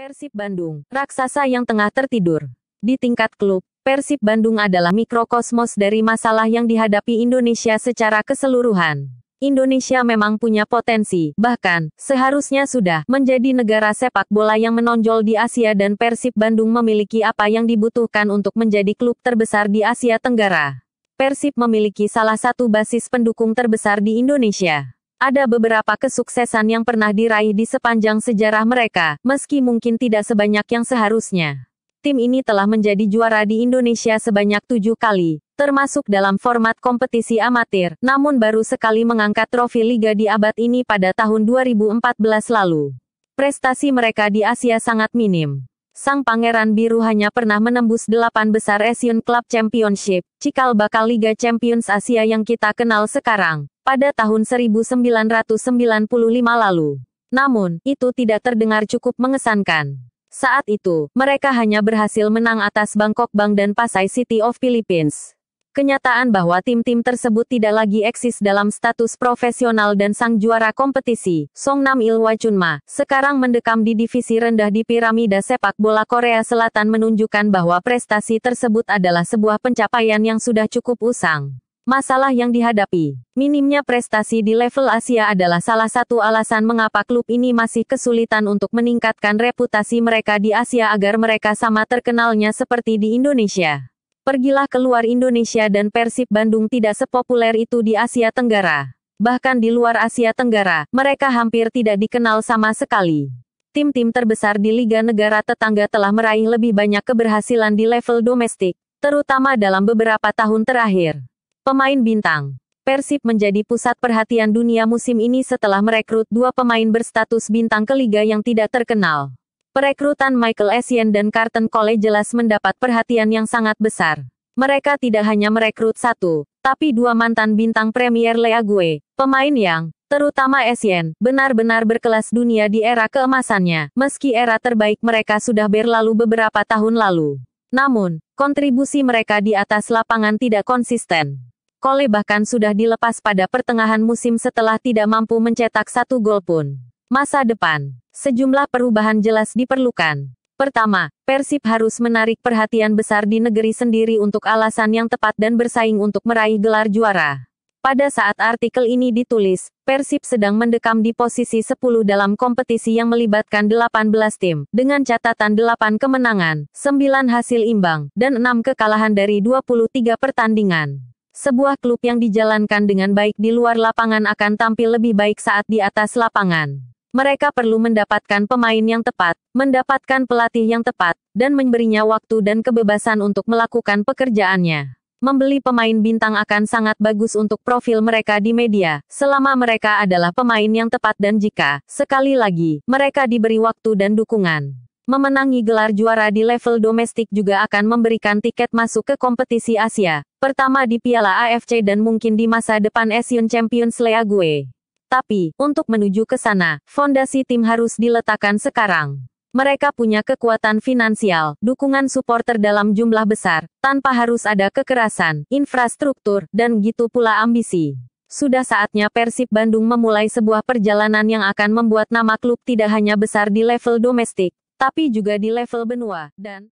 Persib Bandung, raksasa yang tengah tertidur. Di tingkat klub, Persib Bandung adalah mikrokosmos dari masalah yang dihadapi Indonesia secara keseluruhan. Indonesia memang punya potensi, bahkan seharusnya sudah menjadi negara sepak bola yang menonjol di Asia dan Persib Bandung memiliki apa yang dibutuhkan untuk menjadi klub terbesar di Asia Tenggara. Persib memiliki salah satu basis pendukung terbesar di Indonesia. Ada beberapa kesuksesan yang pernah diraih di sepanjang sejarah mereka, meski mungkin tidak sebanyak yang seharusnya. Tim ini telah menjadi juara di Indonesia sebanyak tujuh kali, termasuk dalam format kompetisi amatir, namun baru sekali mengangkat trofi Liga di abad ini pada tahun 2014 lalu. Prestasi mereka di Asia sangat minim. Sang Pangeran Biru hanya pernah menembus delapan besar Asian Club Championship, cikal bakal Liga Champions Asia yang kita kenal sekarang, pada tahun 1995 lalu. Namun, itu tidak terdengar cukup mengesankan. Saat itu, mereka hanya berhasil menang atas Bangkok Bank dan Pasai City of Philippines. Kenyataan bahwa tim-tim tersebut tidak lagi eksis dalam status profesional dan sang juara kompetisi, Song Nam Il Wachunma, sekarang mendekam di divisi rendah di piramida sepak bola Korea Selatan menunjukkan bahwa prestasi tersebut adalah sebuah pencapaian yang sudah cukup usang. Masalah yang dihadapi, minimnya prestasi di level Asia adalah salah satu alasan mengapa klub ini masih kesulitan untuk meningkatkan reputasi mereka di Asia agar mereka sama terkenalnya seperti di Indonesia. Pergilah keluar Indonesia dan Persib Bandung tidak sepopuler itu di Asia Tenggara. Bahkan di luar Asia Tenggara, mereka hampir tidak dikenal sama sekali. Tim-tim terbesar di liga negara tetangga telah meraih lebih banyak keberhasilan di level domestik, terutama dalam beberapa tahun terakhir. Pemain bintang Persib menjadi pusat perhatian dunia musim ini setelah merekrut dua pemain berstatus bintang ke liga yang tidak terkenal. Perekrutan Michael Essien dan Carton Cole jelas mendapat perhatian yang sangat besar. Mereka tidak hanya merekrut satu, tapi dua mantan bintang Premier League, pemain yang, terutama Essien, benar-benar berkelas dunia di era keemasannya, meski era terbaik mereka sudah berlalu beberapa tahun lalu. Namun, kontribusi mereka di atas lapangan tidak konsisten. Kole bahkan sudah dilepas pada pertengahan musim setelah tidak mampu mencetak satu gol pun. Masa depan, sejumlah perubahan jelas diperlukan. Pertama, Persib harus menarik perhatian besar di negeri sendiri untuk alasan yang tepat dan bersaing untuk meraih gelar juara. Pada saat artikel ini ditulis, Persib sedang mendekam di posisi 10 dalam kompetisi yang melibatkan 18 tim, dengan catatan 8 kemenangan, 9 hasil imbang, dan 6 kekalahan dari 23 pertandingan sebuah klub yang dijalankan dengan baik di luar lapangan akan tampil lebih baik saat di atas lapangan. Mereka perlu mendapatkan pemain yang tepat, mendapatkan pelatih yang tepat, dan memberinya waktu dan kebebasan untuk melakukan pekerjaannya. Membeli pemain bintang akan sangat bagus untuk profil mereka di media, selama mereka adalah pemain yang tepat dan jika, sekali lagi, mereka diberi waktu dan dukungan. Memenangi gelar juara di level domestik juga akan memberikan tiket masuk ke kompetisi Asia, pertama di Piala AFC dan mungkin di masa depan Asian Champions League. Tapi, untuk menuju ke sana, fondasi tim harus diletakkan sekarang. Mereka punya kekuatan finansial, dukungan supporter dalam jumlah besar, tanpa harus ada kekerasan, infrastruktur, dan gitu pula ambisi. Sudah saatnya Persib Bandung memulai sebuah perjalanan yang akan membuat nama klub tidak hanya besar di level domestik, tapi juga di level benua, dan